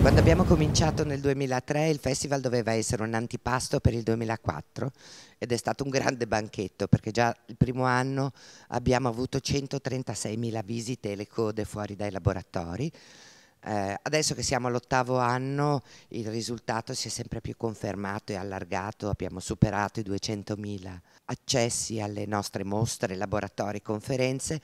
Quando abbiamo cominciato nel 2003 il festival doveva essere un antipasto per il 2004 ed è stato un grande banchetto perché già il primo anno abbiamo avuto 136.000 visite e le code fuori dai laboratori. Eh, adesso che siamo all'ottavo anno il risultato si è sempre più confermato e allargato, abbiamo superato i 200.000 accessi alle nostre mostre, laboratori, conferenze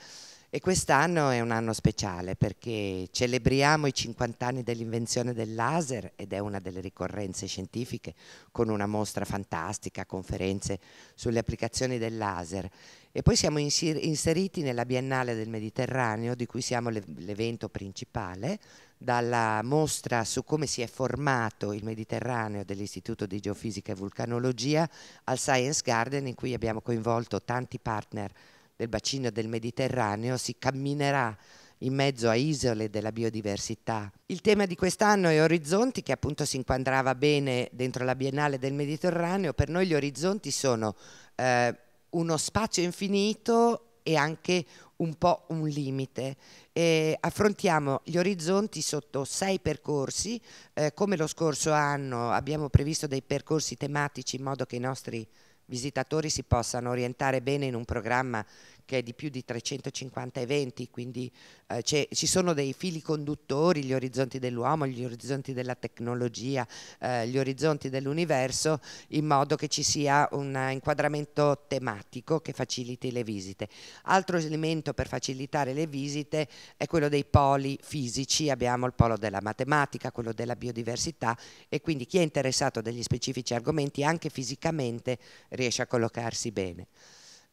e quest'anno è un anno speciale perché celebriamo i 50 anni dell'invenzione del laser ed è una delle ricorrenze scientifiche con una mostra fantastica, conferenze sulle applicazioni del laser. E poi siamo inseriti nella Biennale del Mediterraneo di cui siamo l'evento principale, dalla mostra su come si è formato il Mediterraneo dell'Istituto di Geofisica e Vulcanologia al Science Garden in cui abbiamo coinvolto tanti partner del bacino del Mediterraneo, si camminerà in mezzo a isole della biodiversità. Il tema di quest'anno è Orizzonti, che appunto si inquadrava bene dentro la Biennale del Mediterraneo. Per noi gli orizzonti sono eh, uno spazio infinito e anche un po' un limite. E affrontiamo gli orizzonti sotto sei percorsi, eh, come lo scorso anno abbiamo previsto dei percorsi tematici in modo che i nostri visitatori si possano orientare bene in un programma che è di più di 350 eventi, quindi eh, ci sono dei fili conduttori, gli orizzonti dell'uomo, gli orizzonti della tecnologia, eh, gli orizzonti dell'universo, in modo che ci sia un inquadramento tematico che faciliti le visite. Altro elemento per facilitare le visite è quello dei poli fisici, abbiamo il polo della matematica, quello della biodiversità e quindi chi è interessato a degli specifici argomenti anche fisicamente riesce a collocarsi bene.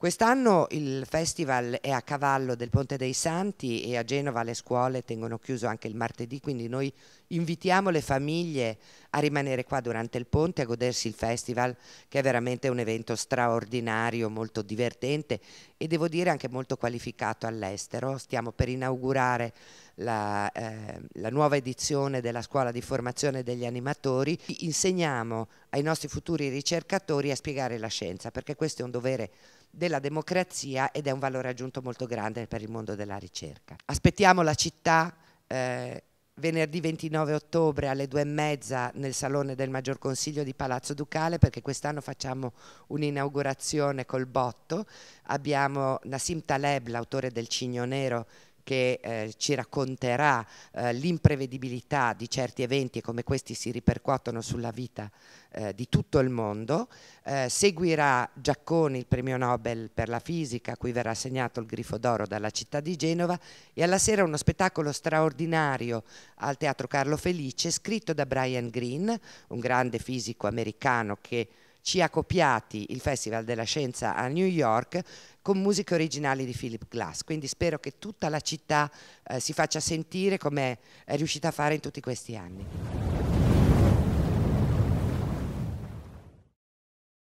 Quest'anno il festival è a cavallo del Ponte dei Santi e a Genova le scuole tengono chiuso anche il martedì, quindi noi invitiamo le famiglie a rimanere qua durante il ponte, a godersi il festival che è veramente un evento straordinario, molto divertente e devo dire anche molto qualificato all'estero. Stiamo per inaugurare la, eh, la nuova edizione della scuola di formazione degli animatori, insegniamo ai nostri futuri ricercatori a spiegare la scienza, perché questo è un dovere della democrazia ed è un valore aggiunto molto grande per il mondo della ricerca. Aspettiamo la città. Eh, venerdì 29 ottobre alle due e mezza nel Salone del Maggior Consiglio di Palazzo Ducale perché quest'anno facciamo un'inaugurazione col botto. Abbiamo Nassim Taleb, l'autore del Cigno Nero, che eh, ci racconterà eh, l'imprevedibilità di certi eventi e come questi si ripercuotono sulla vita eh, di tutto il mondo. Eh, seguirà Giacconi, il premio Nobel per la fisica, a cui verrà assegnato il Grifo d'Oro dalla città di Genova, e alla sera uno spettacolo straordinario al Teatro Carlo Felice, scritto da Brian Green, un grande fisico americano che ci ha copiati il Festival della Scienza a New York con musiche originali di Philip Glass, quindi spero che tutta la città eh, si faccia sentire come è riuscita a fare in tutti questi anni.